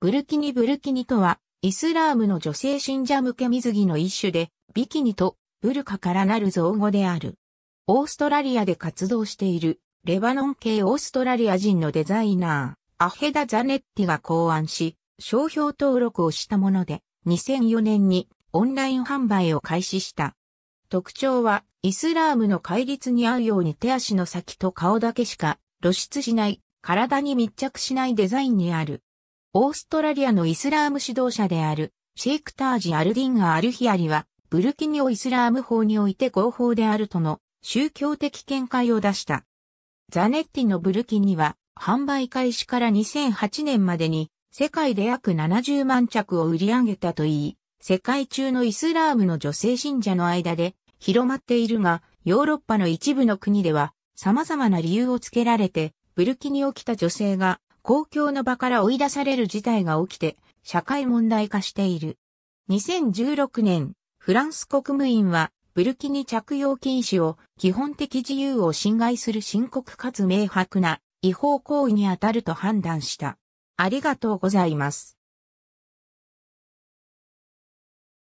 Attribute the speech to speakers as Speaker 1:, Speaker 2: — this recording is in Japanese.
Speaker 1: ブル
Speaker 2: キニブルキニとは、イスラームの女性信者向け水着の一種で、ビキニとブルカからなる造語である。オーストラリアで活動している、レバノン系オーストラリア人のデザイナー、アヘダ・ザネッティが考案し、商標登録をしたもので、2004年にオンライン販売を開始した。特徴は、イスラームの戒律に合うように手足の先と顔だけしか露出しない、体に密着しないデザインにある。オーストラリアのイスラーム指導者であるシェイクタージ・アルディン・アルヒアリは、ブルキニオ・イスラーム法において合法であるとの宗教的見解を出した。ザネッティのブルキニは、販売開始から2008年までに、世界で約70万着を売り上げたといい、世界中のイスラームの女性信者の間で広まっているが、ヨーロッパの一部の国では様々な理由をつけられて、ブルキニを着た女性が公共の場から追い出される事態が起きて、社会問題化している。2016年、フランス国務院は、ブルキニ着用禁止を基本的自由を侵害する深刻かつ明白な違法行為にあたると判断した。ありがとうございます。